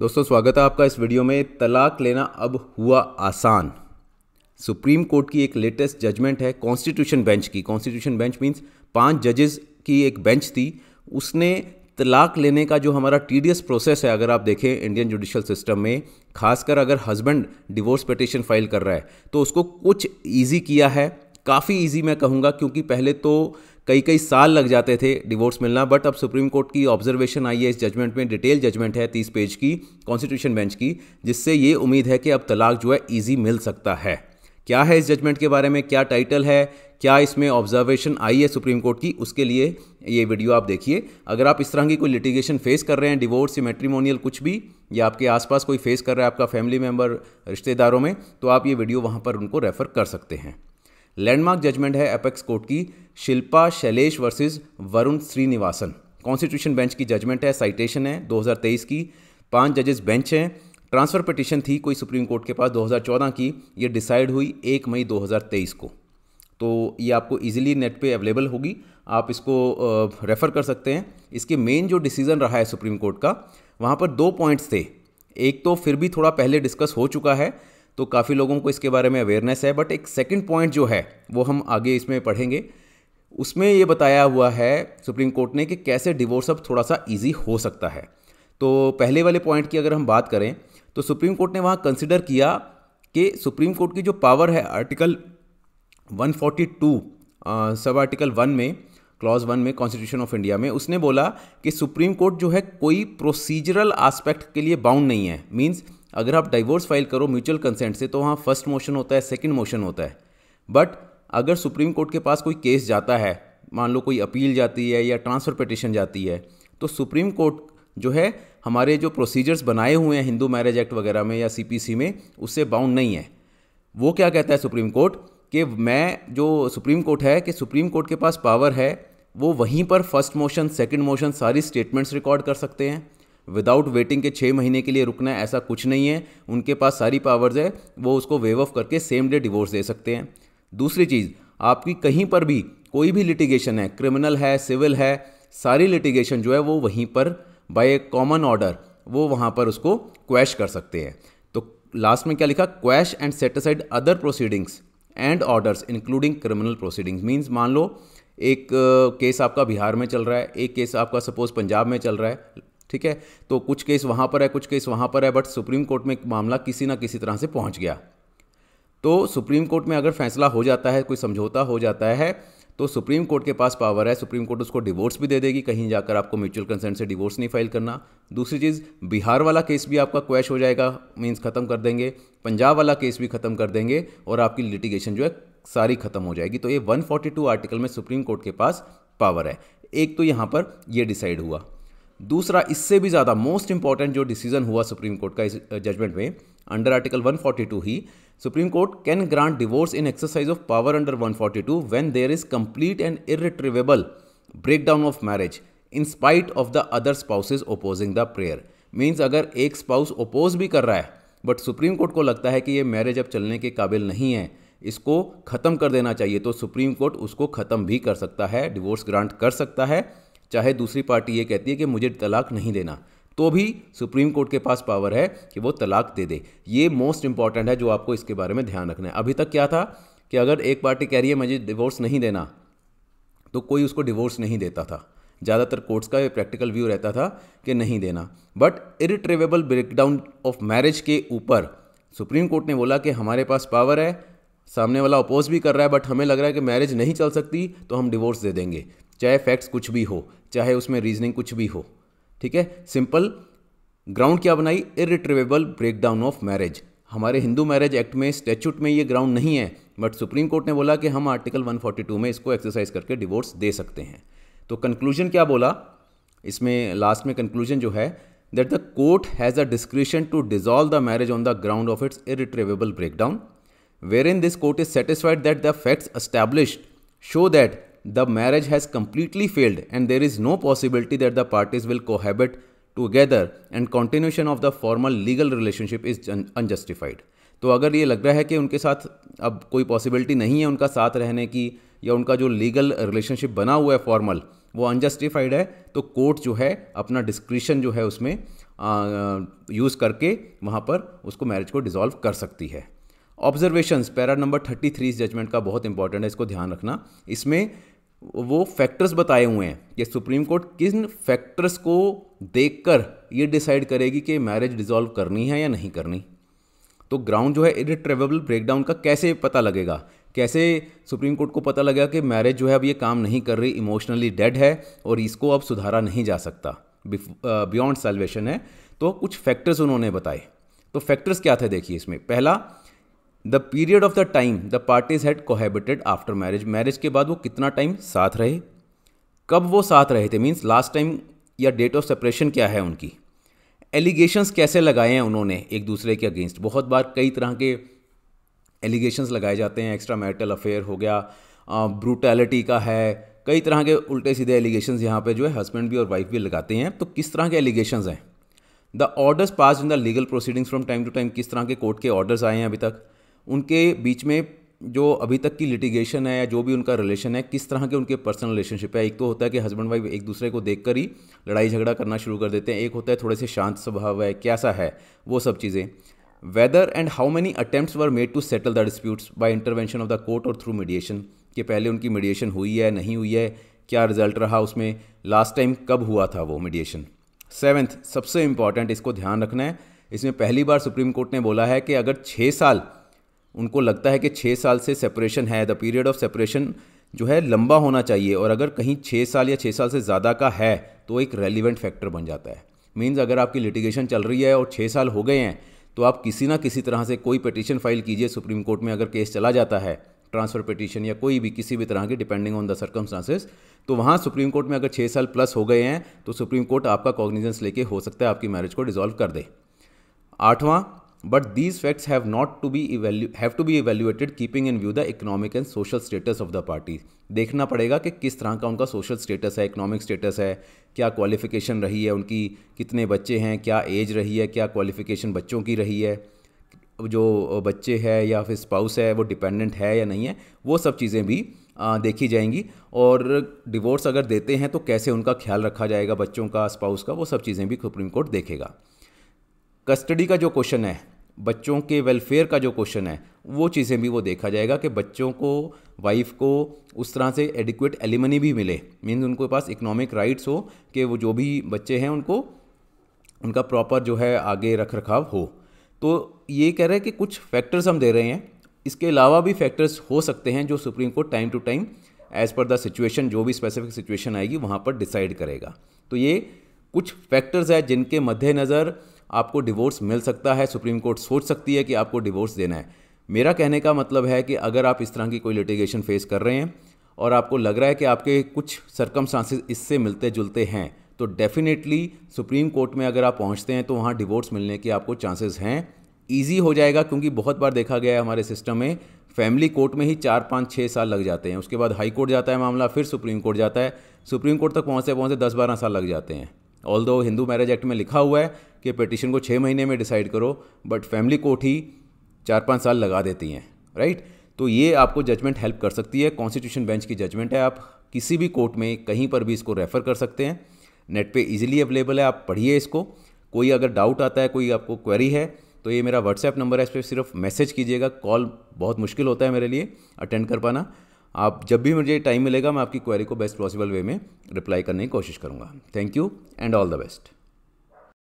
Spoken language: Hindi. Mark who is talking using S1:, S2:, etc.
S1: दोस्तों स्वागत है आपका इस वीडियो में तलाक लेना अब हुआ आसान सुप्रीम कोर्ट की एक लेटेस्ट जजमेंट है कॉन्स्टिट्यूशन बेंच की कॉन्स्टिट्यूशन बेंच मीन्स पांच जजेस की एक बेंच थी उसने तलाक लेने का जो हमारा टीडियस प्रोसेस है अगर आप देखें इंडियन जुडिशल सिस्टम में खासकर अगर हस्बैंड डिवोर्स पटिशन फाइल कर रहा है तो उसको कुछ ईजी किया है काफ़ी ईजी मैं कहूँगा क्योंकि पहले तो कई कई साल लग जाते थे डिवोर्स मिलना बट अब सुप्रीम कोर्ट की ऑब्जर्वेशन आई है इस जजमेंट में डिटेल जजमेंट है तीस पेज की कॉन्स्टिट्यूशन बेंच की जिससे ये उम्मीद है कि अब तलाक जो है ईजी मिल सकता है क्या है इस जजमेंट के बारे में क्या टाइटल है क्या इसमें ऑब्जर्वेशन आई है सुप्रीम कोर्ट की उसके लिए ये वीडियो आप देखिए अगर आप इस तरह की कोई लिटिगेशन फेस कर रहे हैं डिवोर्स या मेट्रीमोनियल कुछ भी या आपके आसपास कोई फेस कर रहा है आपका फैमिली मेम्बर रिश्तेदारों में तो आप ये वीडियो वहाँ पर उनको रेफर कर सकते हैं लैंडमार्क जजमेंट है अपेक्स कोर्ट की Shilpa Shailesh versus Varun Srinivasan constitution bench की जजमेंट है साइटेशन है 2023 की पांच जजेस बेंच हैं ट्रांसफ़र पिटिशन थी कोई सुप्रीम कोर्ट के पास 2014 की ये डिसाइड हुई एक मई 2023 को तो ये आपको इजीली नेट पे अवेलेबल होगी आप इसको रेफ़र कर सकते हैं इसके मेन जो डिसीज़न रहा है सुप्रीम कोर्ट का वहाँ पर दो पॉइंट्स थे एक तो फिर भी थोड़ा पहले डिस्कस हो चुका है तो काफ़ी लोगों को इसके बारे में अवेयरनेस है बट एक सेकेंड पॉइंट जो है वो हम आगे इसमें पढ़ेंगे उसमें ये बताया हुआ है सुप्रीम कोर्ट ने कि कैसे डिवोर्स अब थोड़ा सा ईजी हो सकता है तो पहले वाले पॉइंट की अगर हम बात करें तो सुप्रीम कोर्ट ने वहाँ कंसिडर किया कि सुप्रीम कोर्ट की जो पावर है आर्टिकल 142 सब आर्टिकल वन में क्लॉज वन में कॉन्स्टिट्यूशन ऑफ इंडिया में उसने बोला कि सुप्रीम कोर्ट जो है कोई प्रोसीजरल आस्पेक्ट के लिए बाउंड नहीं है मीन्स अगर आप डाइवोर्स फाइल करो म्यूचुअल कंसेंट से तो वहाँ फर्स्ट मोशन होता है सेकेंड मोशन होता है बट अगर सुप्रीम कोर्ट के पास कोई केस जाता है मान लो कोई अपील जाती है या ट्रांसफ़र पटिशन जाती है तो सुप्रीम कोर्ट जो है हमारे जो प्रोसीजर्स बनाए हुए हैं हिंदू मैरिज एक्ट वगैरह में या सीपीसी में उससे बाउंड नहीं है वो क्या कहता है सुप्रीम कोर्ट कि मैं जो सुप्रीम कोर्ट है कि सुप्रीम कोर्ट के पास पावर है वो वहीं पर फर्स्ट मोशन सेकंड मोशन सारी स्टेटमेंट्स रिकॉर्ड कर सकते हैं विदाउट वेटिंग के छः महीने के लिए रुकना है ऐसा कुछ नहीं है उनके पास सारी पावर्स है वो उसको वेव ऑफ करके सेम डे डिवोर्स दे सकते हैं दूसरी चीज़ आपकी कहीं पर भी कोई भी लिटिगेशन है क्रिमिनल है सिविल है सारी लिटिगेशन जो है वो वहीं पर बाय ए कॉमन ऑर्डर वो वहाँ पर उसको क्वैश कर सकते हैं तो लास्ट में क्या लिखा quash and set aside other proceedings and orders including criminal proceedings means मान लो एक केस uh, आपका बिहार में चल रहा है एक केस आपका सपोज पंजाब में चल रहा है ठीक है तो कुछ केस वहाँ पर है कुछ केस वहाँ पर है बट सुप्रीम कोर्ट में मामला किसी ना किसी तरह से पहुँच गया तो सुप्रीम कोर्ट में अगर फैसला हो जाता है कोई समझौता हो जाता है तो सुप्रीम कोर्ट के पास पावर है सुप्रीम कोर्ट उसको डिवोर्स भी दे देगी कहीं जाकर आपको म्यूचुअल कंसेंट से डिवोर्स नहीं फाइल करना दूसरी चीज़ बिहार वाला केस भी आपका क्वैश हो जाएगा मीन्स ख़त्म कर देंगे पंजाब वाला केस भी ख़त्म कर देंगे और आपकी लिटिगेशन जो है सारी ख़त्म हो जाएगी तो ये 142 आर्टिकल में सुप्रीम कोर्ट के पास पावर है एक तो यहाँ पर यह डिसाइड हुआ दूसरा इससे भी ज़्यादा मोस्ट इंपॉर्टेंट जो डिसीजन हुआ सुप्रीम कोर्ट का इस जजमेंट में अंडर आर्टिकल 142 ही supreme court can grant divorce in exercise of power under 142 when there is complete and irretrievable breakdown of marriage in spite of the other spouses opposing the prayer means अगर एक स्पाउस ओपोज भी कर रहा है बट सुप्रीम कोर्ट को लगता है कि ये मैरिज अब चलने के काबिल नहीं है इसको ख़त्म कर देना चाहिए तो सुप्रीम कोर्ट उसको ख़त्म भी कर सकता है डिवोर्स ग्रांट कर सकता है चाहे दूसरी पार्टी ये कहती है कि मुझे तलाक नहीं देना तो भी सुप्रीम कोर्ट के पास पावर है कि वो तलाक दे दे ये मोस्ट इंपॉर्टेंट है जो आपको इसके बारे में ध्यान रखना है अभी तक क्या था कि अगर एक पार्टी कह रही है मुझे डिवोर्स नहीं देना तो कोई उसको डिवोर्स नहीं देता था ज़्यादातर कोर्ट्स का ये प्रैक्टिकल व्यू रहता था कि नहीं देना but irretrievable breakdown of marriage के ऊपर सुप्रीम कोर्ट ने बोला कि हमारे पास पावर है सामने वाला अपोज भी कर रहा है बट हमें लग रहा है कि मैरिज नहीं चल सकती तो हम डिवोर्स दे देंगे चाहे फैक्ट्स कुछ भी हो चाहे उसमें रीजनिंग कुछ भी हो ठीक है सिंपल ग्राउंड क्या बनाई इरिट्रेबल ब्रेकडाउन ऑफ मैरिज हमारे हिंदू मैरिज एक्ट में स्टैच्यूट में ये ग्राउंड नहीं है बट सुप्रीम कोर्ट ने बोला कि हम आर्टिकल 142 में इसको एक्सरसाइज करके डिवोर्स दे सकते हैं तो कंक्लूजन क्या बोला इसमें लास्ट में कंक्लूजन जो है that the court has a discretion to dissolve the marriage on the ground of its irretrievable breakdown where in this court is satisfied that the facts established show that the marriage has completely failed and there is no possibility that the parties will cohabit together and continuation of the formal legal relationship is unjustified तो अगर ये लग रहा है कि उनके साथ अब कोई पॉसिबिलिटी नहीं है उनका साथ रहने की या उनका जो लीगल रिलेशनशिप बना हुआ है फॉर्मल वो अनजस्टिफाइड है तो कोर्ट जो है अपना डिस्क्रिशन जो है उसमें यूज़ करके वहाँ पर उसको मैरिज को डिसॉल्व कर सकती है observations para number thirty three इस जजमेंट का बहुत इंपॉर्टेंट है इसको ध्यान रखना इसमें वो फैक्टर्स बताए हुए हैं कि सुप्रीम कोर्ट किन फैक्टर्स को देखकर ये डिसाइड करेगी कि मैरिज डिज़ोल्व करनी है या नहीं करनी तो ग्राउंड जो है इरिट्रेवेबल ब्रेकडाउन का कैसे पता लगेगा कैसे सुप्रीम कोर्ट को पता लगेगा कि मैरिज जो है अब ये काम नहीं कर रही इमोशनली डेड है और इसको अब सुधारा नहीं जा सकता बियॉन्ड सेलवेशन है तो कुछ फैक्टर्स उन्होंने बताए तो फैक्टर्स क्या थे देखिए इसमें पहला the period of the time the parties had cohabited after marriage marriage के बाद वो कितना टाइम साथ रहे कब वो साथ रहे थे मीन्स लास्ट टाइम या डेट ऑफ सेपरेशन क्या है उनकी एलिगेशंस कैसे लगाए हैं उन्होंने एक दूसरे के अगेंस्ट बहुत बार कई तरह के एलिगेशंस लगाए जाते हैं एक्स्ट्रा मैरिटल अफेयर हो गया ब्रूटैलिटी का है कई तरह के उल्टे सीधे एलिगेशंस यहाँ पे जो है हस्बैंड भी और वाइफ भी लगाते हैं तो किस तरह के एलिगेशंस हैं the orders passed in the legal proceedings from time to time किस तरह के कोर्ट के ऑर्डर्स आए हैं अभी तक उनके बीच में जो अभी तक की लिटिगेशन है या जो भी उनका रिलेशन है किस तरह के उनके पर्सनल रिलेशनशिप है एक तो होता है कि हस्बैंड वाइफ एक दूसरे को देखकर ही लड़ाई झगड़ा करना शुरू कर देते हैं एक होता है थोड़े से शांत स्वभाव है कैसा है वो सब चीज़ें whether and how many attempt were made to settle the disputes by intervention of the court और थ्रू मीडिएशन कि पहले उनकी मीडिएशन हुई है नहीं हुई है क्या रिजल्ट रहा उसमें लास्ट टाइम कब हुआ था वो मीडिएशन सेवन्थ सबसे इम्पॉर्टेंट इसको ध्यान रखना है इसमें पहली बार सुप्रीम कोर्ट ने बोला है कि अगर छः साल उनको लगता है कि छः साल से सेपरेशन है द पीरियड ऑफ सेपरेशन जो है लंबा होना चाहिए और अगर कहीं छः साल या छः साल से ज़्यादा का है तो एक रेलिवेंट फैक्टर बन जाता है मीन्स अगर आपकी लिटिगेशन चल रही है और छः साल हो गए हैं तो आप किसी ना किसी तरह से कोई पटिशन फाइल कीजिए सुप्रीम कोर्ट में अगर केस चला जाता है ट्रांसफ़र पटिशन या कोई भी किसी भी तरह की डिपेंडिंग ऑन द सर्कमस्टांसेस तो वहाँ सुप्रीम कोर्ट में अगर छः साल प्लस हो गए हैं तो सुप्रीम कोर्ट आपका कॉग्निजेंस लेके हो सकता है आपकी मैरिज को डिजॉल्व कर दे आठवां but these facts have not to be have to be evaluated keeping in view the economic and social status of the party देखना पड़ेगा कि किस तरह का उनका सोशल स्टेटस है इकोनॉमिक स्टेटस है क्या क्वालिफिकेशन रही है उनकी कितने बच्चे हैं क्या एज रही है क्या क्वालिफिकेशन बच्चों की रही है जो बच्चे है या फिर स्पाउस है वो डिपेंडेंट है या नहीं है वो सब चीज़ें भी देखी जाएंगी और डिवोर्स अगर देते हैं तो कैसे उनका ख्याल रखा जाएगा बच्चों का स्पाउस का वो सब चीज़ें भी सुप्रीम कोर्ट देखेगा कस्टडी का जो क्वेश्चन है बच्चों के वेलफेयर का जो क्वेश्चन है वो चीज़ें भी वो देखा जाएगा कि बच्चों को वाइफ को उस तरह से एडिक्वेट एलिमनी भी मिले मीन्स उनके पास इकोनॉमिक राइट्स हो कि वो जो भी बच्चे हैं उनको उनका प्रॉपर जो है आगे रख रखाव हो तो ये कह रहे हैं कि कुछ फैक्टर्स हम दे रहे हैं इसके अलावा भी फैक्टर्स हो सकते हैं जो supreme court time to time as per the situation जो भी स्पेसिफिक सिचुएशन आएगी वहाँ पर डिसाइड करेगा तो ये कुछ फैक्टर्स हैं जिनके मद्देनज़र आपको डिवोर्स मिल सकता है सुप्रीम कोर्ट सोच सकती है कि आपको डिवोर्स देना है मेरा कहने का मतलब है कि अगर आप इस तरह की कोई लिटिगेशन फेस कर रहे हैं और आपको लग रहा है कि आपके कुछ सरकमस्टांसेस इससे मिलते जुलते हैं तो डेफिनेटली सुप्रीम कोर्ट में अगर आप पहुंचते हैं तो वहाँ डिवोर्स मिलने के आपको चांसेस हैं ईजी हो जाएगा क्योंकि बहुत बार देखा गया है हमारे सिस्टम में फैमिली कोर्ट में ही चार पाँच छः साल लग जाते हैं उसके बाद हाई कोर्ट जाता है मामला फिर सुप्रीम कोर्ट जाता है सुप्रीम कोर्ट तक पहुँचते पहुँचते दस बारह साल लग जाते हैं ऑल दो हिंदू मैरिज एक्ट में लिखा हुआ है कि पटिशन को छः महीने में डिसाइड करो बट फैमिली कोर्ट ही चार पाँच साल लगा देती हैं राइट तो ये आपको जजमेंट हेल्प कर सकती है कॉन्स्टिट्यूशन बेंच की जजमेंट है आप किसी भी कोर्ट में कहीं पर भी इसको रेफ़र कर सकते हैं नेट पे इजीली अवेलेबल है आप पढ़िए इसको कोई अगर डाउट आता है कोई आपको क्वेरी है तो ये मेरा व्हाट्सएप नंबर है इस पर सिर्फ मैसेज कीजिएगा कॉल बहुत मुश्किल होता है मेरे लिए अटेंड कर पाना आप जब भी मुझे टाइम मिलेगा मैं आपकी क्वेरी को बेस्ट पॉसिबल वे में रिप्लाई करने की कोशिश करूँगा thank you and all the best